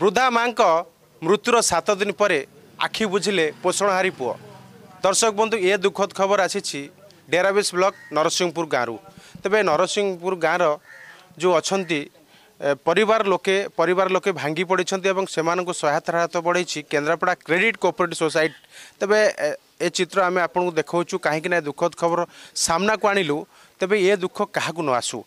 ବୃଦ୍ଧା ମାଙ୍କ ମୃତ୍ୟୁର ସାତ ଦିନ ପରେ ଆଖି ବୁଝିଲେ ପୋଷଣହାରୀ ପୁଅ ଦର୍ଶକ ବନ୍ଧୁ ଏ ଦୁଃଖଦ ଖବର ଆସିଛି ଡେରାବିଶ ବ୍ଲକ ନରସିଂହପୁର ଗାଁରୁ ତେବେ ନରସିଂହପୁର ଗାଁର ଯେଉଁ ଅଛନ୍ତି ପରିବାର ଲୋକେ ପରିବାର ଲୋକେ ଭାଙ୍ଗି ପଡ଼ିଛନ୍ତି ଏବଂ ସେମାନଙ୍କୁ ସହାୟତା ହାତ ବଢ଼ାଇଛି କେନ୍ଦ୍ରାପଡ଼ା କ୍ରେଡ଼ିଟ କୋପରେଟିଭ ସୋସାଇଟି ତେବେ ଏ ଚିତ୍ର ଆମେ ଆପଣଙ୍କୁ ଦେଖାଉଛୁ କାହିଁକିନା ଏ ଦୁଃଖଦ ଖବର ସାମ୍ନାକୁ ଆଣିଲୁ ତେବେ ଏ ଦୁଃଖ କାହାକୁ ନ ଆସୁ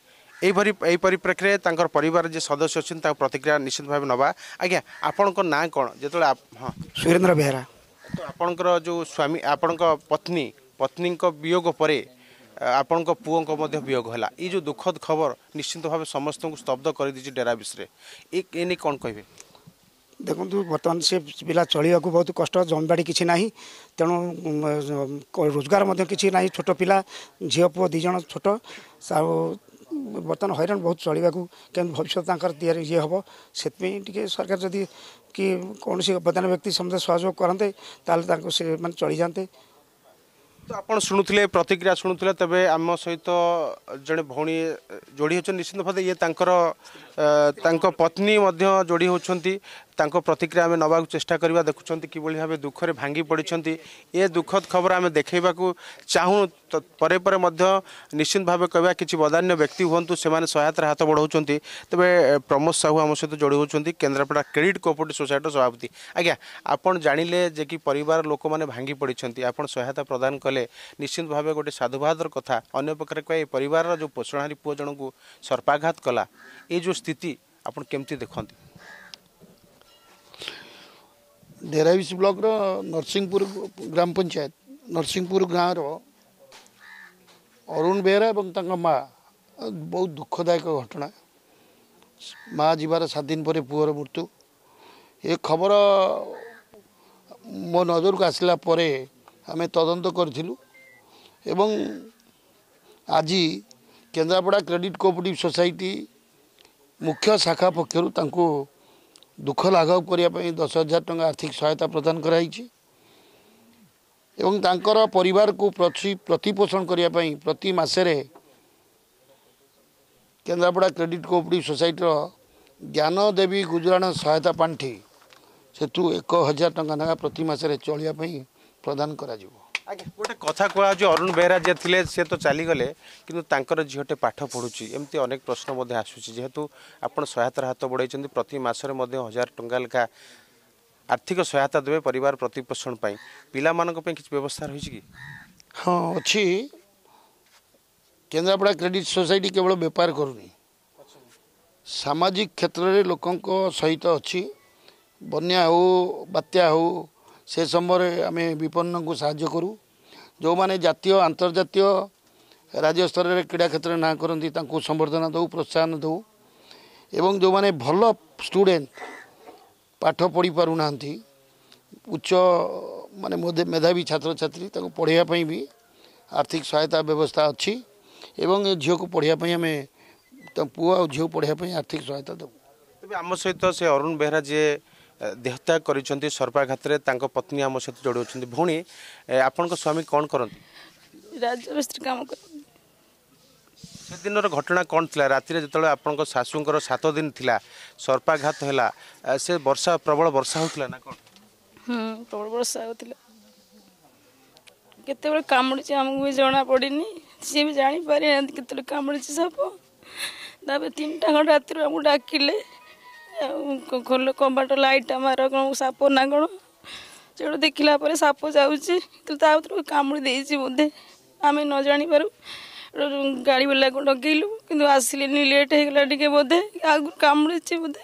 ଏହିପରି ଏହିପରି ପ୍ରକ୍ରିୟାରେ ତାଙ୍କର ପରିବାର ଯିଏ ସଦସ୍ୟ ଅଛନ୍ତି ତାଙ୍କ ପ୍ରତିକ୍ରିୟା ନିଶ୍ଚିତ ଭାବେ ନେବା ଆଜ୍ଞା ଆପଣଙ୍କ ନାଁ କ'ଣ ଯେତେବେଳେ ହଁ ସୁରେନ୍ଦ୍ର ବେହେରା ତ ଆପଣଙ୍କର ଯେଉଁ ସ୍ୱାମୀ ଆପଣଙ୍କ ପତ୍ନୀ ପତ୍ନୀଙ୍କ ବିୟୋଗ ପରେ ଆପଣଙ୍କ ପୁଅଙ୍କ ମଧ୍ୟ ବିୟୋଗ ହେଲା ଏଇ ଯେଉଁ ଦୁଃଖଦ ଖବର ନିଶ୍ଚିତ ଭାବେ ସମସ୍ତଙ୍କୁ ସ୍ତବ୍ଧ କରିଦେଇଛି ଡେରାବିସ୍ରେ ଏ ନେଇ କ'ଣ କହିବେ ଦେଖନ୍ତୁ ବର୍ତ୍ତମାନ ସେ ପିଲା ଚଳିବାକୁ ବହୁତ କଷ୍ଟ ଜମିବାଡ଼ି କିଛି ନାହିଁ ତେଣୁ ରୋଜଗାର ମଧ୍ୟ କିଛି ନାହିଁ ଛୋଟ ପିଲା ଝିଅ ପୁଅ ଦୁଇ ଜଣ ଛୋଟ ଆଉ ବର୍ତ୍ତମାନ ହଇରାଣ ବହୁତ ଚଳିବାକୁ କେମିତି ଭବିଷ୍ୟତ ତାଙ୍କର ତିଆରି ଇଏ ହେବ ସେଥିପାଇଁ ଟିକେ ସରକାର ଯଦି କି କୌଣସି ଅବଦାନ ବ୍ୟକ୍ତି ସମସ୍ତେ ସହଯୋଗ କରନ୍ତେ ତାହେଲେ ତାଙ୍କୁ ସେମାନେ ଚଳିଯାଆନ୍ତେ ତ ଆପଣ ଶୁଣୁଥିଲେ ପ୍ରତିକ୍ରିୟା ଶୁଣୁଥିଲେ ତେବେ ଆମ ସହିତ ଜଣେ ଭଉଣୀ ଯୋଡ଼ି ହେଉଛନ୍ତି ନିଶ୍ଚିନ୍ତ ଭାବେ ଇଏ ତାଙ୍କର ତାଙ୍କ ପତ୍ନୀ ମଧ୍ୟ ଯୋଡ଼ି ହେଉଛନ୍ତି ତାଙ୍କ ପ୍ରତିକ୍ରିୟା ଆମେ ନେବାକୁ ଚେଷ୍ଟା କରିବା ଦେଖୁଛନ୍ତି କିଭଳି ଭାବେ ଦୁଃଖରେ ଭାଙ୍ଗି ପଡ଼ିଛନ୍ତି ଏ ଦୁଃଖଦ ଖବର ଆମେ ଦେଖାଇବାକୁ ଚାହୁଁ ପରେ ପରେ ମଧ୍ୟ ନିଶ୍ଚିତ ଭାବେ କହିବା କିଛି ବଦାନ୍ୟ ବ୍ୟକ୍ତି ହୁଅନ୍ତୁ ସେମାନେ ସହାୟତାରେ ହାତ ବଢ଼ାଉଛନ୍ତି ତେବେ ପ୍ରମୋଦ ସାହୁ ଆମ ସହିତ ଯୋଡ଼ି ହେଉଛନ୍ତି କେନ୍ଦ୍ରାପଡ଼ା କ୍ରେଡ଼ିଟ୍ କୋଅପରେଟିଭ୍ ସୋସାଇଟିର ସଭାପତି ଆଜ୍ଞା ଆପଣ ଜାଣିଲେ ଯେ କି ପରିବାର ଲୋକମାନେ ଭାଙ୍ଗି ପଡ଼ିଛନ୍ତି ଆପଣ ସହାୟତା ପ୍ରଦାନ କଲେ ନିଶ୍ଚିତ ଭାବେ ଗୋଟେ ସାଧୁବାଦର କଥା ଅନ୍ୟ ପକ୍ଷରେ କହିବା ଏ ପରିବାରର ଯେଉଁ ପୋଷଣହାରୀ ପୁଅ ଜଣଙ୍କୁ ସର୍ପାଘାତ କଲା ଏ ଯେଉଁ ସ୍ଥିତି ଆପଣ କେମିତି ଦେଖନ୍ତି ଡେରାବିଶ ବ୍ଲକର ନରସିଂହପୁର ଗ୍ରାମ ପଞ୍ଚାୟତ ନରସିଂହପୁର ଗାଁର ଅରୁଣ ବେହେରା ଏବଂ ତାଙ୍କ ମା ବହୁତ ଦୁଃଖଦାୟକ ଘଟଣା ମା ଯିବାର ସାତ ଦିନ ପରେ ପୁଅର ମୃତ୍ୟୁ ଏ ଖବର ମୋ ନଜରକୁ ଆସିଲା ପରେ ଆମେ ତଦନ୍ତ କରିଥିଲୁ ଏବଂ ଆଜି କେନ୍ଦ୍ରାପଡ଼ା କ୍ରେଡ଼ିଟ କୋପରେଟିଭ ସୋସାଇଟି ମୁଖ୍ୟ ଶାଖା ପକ୍ଷରୁ ତାଙ୍କୁ ଦୁଃଖ ଲାଘବ କରିବା ପାଇଁ ଦଶ ହଜାର ଟଙ୍କା ଆର୍ଥିକ ସହାୟତା ପ୍ରଦାନ କରାଯାଇଛି ଏବଂ ତାଙ୍କର ପରିବାରକୁ ପ୍ରତିପୋଷଣ କରିବା ପାଇଁ ପ୍ରତି ମାସରେ କେନ୍ଦ୍ରାପଡ଼ା କ୍ରେଡ଼ିଟ୍ କୋପରେଟିଭ୍ ସୋସାଇଟିର ଜ୍ଞାନଦେବୀ ଗୁଜୁରାଣ ସହାୟତା ପାଣ୍ଠି ସେଠୁ ଏକ ହଜାର ଟଙ୍କା ନେଖା ପ୍ରତି ମାସରେ ଚଳିବା ପାଇଁ ପ୍ରଦାନ କରାଯିବ ଆଜ୍ଞା ଗୋଟେ କଥା କୁହାଯାଉଛି ଅରୁଣ ବେହେରା ଯିଏ ଥିଲେ ସେ ତ ଚାଲିଗଲେ କିନ୍ତୁ ତାଙ୍କର ଝିଅଟେ ପାଠ ପଢ଼ୁଛି ଏମିତି ଅନେକ ପ୍ରଶ୍ନ ମଧ୍ୟ ଆସୁଛି ଯେହେତୁ ଆପଣ ସହାୟତାର ହାତ ବଢ଼େଇଛନ୍ତି ପ୍ରତି ମାସରେ ମଧ୍ୟ ହଜାର ଟଙ୍କା ଲେଖା ଆର୍ଥିକ ସହାୟତା ଦେବେ ପରିବାର ପ୍ରତିପୋଷଣ ପାଇଁ ପିଲାମାନଙ୍କ ପାଇଁ କିଛି ବ୍ୟବସ୍ଥା ରହିଛି କି ହଁ ଅଛି କେନ୍ଦ୍ରାପଡ଼ା କ୍ରେଡ଼ିଟ୍ ସୋସାଇଟି କେବଳ ବେପାର କରୁନି ସାମାଜିକ କ୍ଷେତ୍ରରେ ଲୋକଙ୍କ ସହିତ ଅଛି ବନ୍ୟା ହଉ ବାତ୍ୟା ହଉ ସେ ସମୟରେ ଆମେ ବିପନ୍ନଙ୍କୁ ସାହାଯ୍ୟ କରୁ ଯେଉଁମାନେ ଜାତୀୟ ଆନ୍ତର୍ଜାତୀୟ ରାଜ୍ୟ ସ୍ତରରେ କ୍ରୀଡ଼ା କ୍ଷେତ୍ରରେ ନାଁ କରନ୍ତି ତାଙ୍କୁ ସମ୍ବର୍ଦ୍ଧନା ଦେଉ ପ୍ରୋତ୍ସାହନ ଦେଉ ଏବଂ ଯେଉଁମାନେ ଭଲ ଷ୍ଟୁଡ଼େଣ୍ଟ ପାଠ ପଢ଼ି ପାରୁନାହାନ୍ତି ଉଚ୍ଚ ମାନେ ମେଧାବୀ ଛାତ୍ରଛାତ୍ରୀ ତାଙ୍କୁ ପଢ଼ାଇବା ପାଇଁ ବି ଆର୍ଥିକ ସହାୟତା ବ୍ୟବସ୍ଥା ଅଛି ଏବଂ ଏ ଝିଅକୁ ପଢ଼ିବା ପାଇଁ ଆମେ ତାଙ୍କ ପୁଅ ଆଉ ଝିଅକୁ ପଢ଼ିବା ପାଇଁ ଆର୍ଥିକ ସହାୟତା ଦେବୁ ତେବେ ଆମ ସହିତ ସେ ଅରୁଣ ବେହେରା ଯିଏ ଦେହତ୍ୟାଗ କରିଛନ୍ତି ସର୍ବାଘାତରେ ତାଙ୍କ ପତ୍ନୀ ଆମ ସହିତ ଯୋଡ଼ି ଭଉଣୀ ଆପଣଙ୍କ ସ୍ୱାମୀ କ'ଣ କରନ୍ତି ରାଜମିସ୍ତ୍ରୀ କାମ କରନ୍ତି ସେଦିନର ଘଟଣା କ'ଣ ଥିଲା ରାତିରେ ଯେତେବେଳେ ଆପଣଙ୍କ ଶାଶୁଙ୍କର ସାତ ଦିନ ଥିଲା ସର୍ପାଘାତ ହେଲା ସେ ବର୍ଷା ପ୍ରବଳ ବର୍ଷା ହେଉଥିଲା ନା କ'ଣ ପ୍ରବଳ ବର୍ଷା ହେଉଥିଲା କେତେବେଳେ କାମୁଡ଼ିଛି ଆମକୁ ବି ଜଣା ପଡ଼ିନି ସିଏ ବି ଜାଣିପାରିନାହାନ୍ତି କେତେବେଳେ କାମୁଡ଼ିଛି ସାପ ତାପରେ ତିନିଟା ଖଣ୍ଡେ ରାତିରୁ ଆମକୁ ଡାକିଲେ ଆଉ ଖୋଲ କବାଟ ଲାଇଟ୍ଟା ମାର କ'ଣ ସାପ ନା କ'ଣ ସେଠୁ ଦେଖିଲା ପରେ ସାପ ଯାଉଛି କିନ୍ତୁ ତା ଭିତରୁ କାମୁଡ଼ି ଦେଇଛି ବୋଧେ ଆମେ ନ ଜାଣିପାରୁ ଗାଡ଼ିବାଲାକୁ ଡକେଇଲୁ କିନ୍ତୁ ଆସିଲେନି ଲେଟ୍ ହେଇଗଲା ଟିକେ ବୋଧେ ଆଗରୁ କାମୁଡ଼ିଛି ବୋଧେ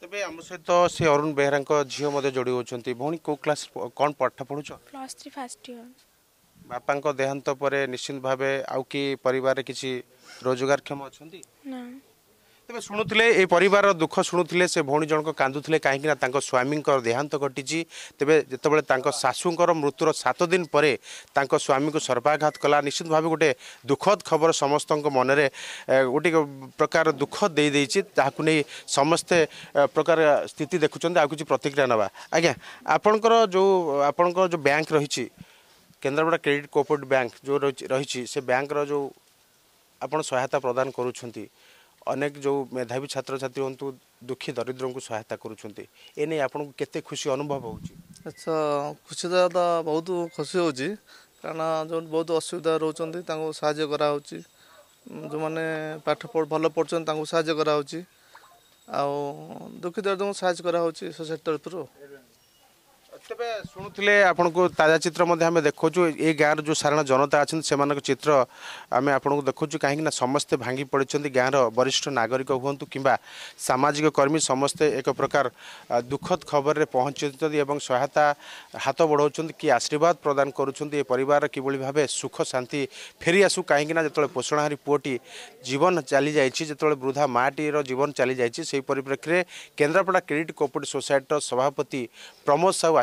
ତେବେ ଆମ ସହିତ ସେ ଅରୁଣ ବେହେରାଙ୍କ ଝିଅ ମଧ୍ୟ ଯୋଡ଼ି ହେଉଛନ୍ତି ଭଉଣୀ କେଉଁ କ୍ଲାସ୍ କ'ଣ ପାଠ ପଢ଼ୁଛ ପ୍ଲସ୍ ଥ୍ରୀ ଫାର୍ଷ୍ଟ ଇୟର୍ ବାପାଙ୍କ ଦେହାନ୍ତ ପରେ ନିଶ୍ଚିନ୍ତ ଭାବେ ଆଉ କି ପରିବାରରେ କିଛି ରୋଜଗାରକ୍ଷମ ଅଛନ୍ତି ନା तपाईँ शुणुले एख शुणुले भउीजक काँदुले काहीँक न स्वामीको देहान्त घटि तेबेर जति बेला शाशु मृत्युर सात दिन सातदिन स्वामी को सर्पाघात कला निश्चित भाव गए दुखद खबर समस्त मनरे गोट प्रकार दुख दुःख ताकु समस्त प्रकार स्थिति आ आउँछ प्रतिक्रिया ना अर जो आपणको जो बैंक रहेछ केन्द्रपडा क्रेडिट कोपरेट बैंक जो रहिले बैंक रो जो आप सहायता प्रदान गर्ुन्छ अनेक जो मेधावी छात्र छुन्थ दुखी दरिद्र सहायता एउटा केते खुसी अनुभव हुन्छ खुस बहुत खुसी हुन्छ कहाँ जो बहुत असुविधा रहेछ त्यो साहज गराहे जो म दुखी आउँ दुःखी दरिद्राहे सोसेटी तर फुल तपाईँ को ताजा चित्र चित्रमध्य गाँ र जो सानता अनि समाको चितम आपणको देखाउँछु कहीँक न समस्ते भागि पढिन्छ गाँ र वरिष्ठ नागरिक हुन् कम्बा सामाजिक कर्मी समस्तै एक प्रकार दुखद दुःखद खबरे पहच सहायता हात बढाउँछ कि आशीर्वाद प्रदान गर्ुन किभली भाव सुख शान्ति फेरी आसु काहीँक नोषणहारी पूटी जीवन चली चाहिँ वृद्धा जीवन चली माीवन चाहिँ सही परिप्रेक्षीर केन्द्रापडा क्रेडिट कपोरिट सोसैट्र सभापति प्रमोद साहु आ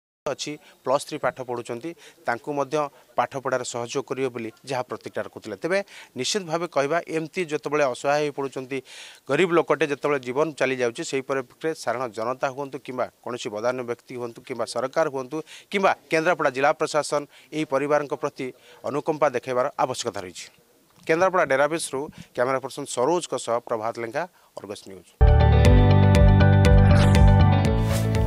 प्लस थ्री पाठ पढु मठ पढार सहयोग गरेर बोली जहाँ प्रतिक्राइ तपाईँ निश्चित भाइ क्याम्ति असहाय हुन्छ गरीब लोकटे जति जीवन चाहिँ परिप्रेक्ष साधारण जनता हुत कम्बा कसै बदान् व्यक्ति हुन् कम्बा सरकार हुन् कम्बा केन्द्रपडा जिल्ला प्रशासन यही प्रति अनुकम्पा देखैबार आवश्यकता रहेछ केन्द्रपडा डेराविसु क्यमेरा पर्सन सरोज सरोजको सह प्रभातले अर्गस न्यूज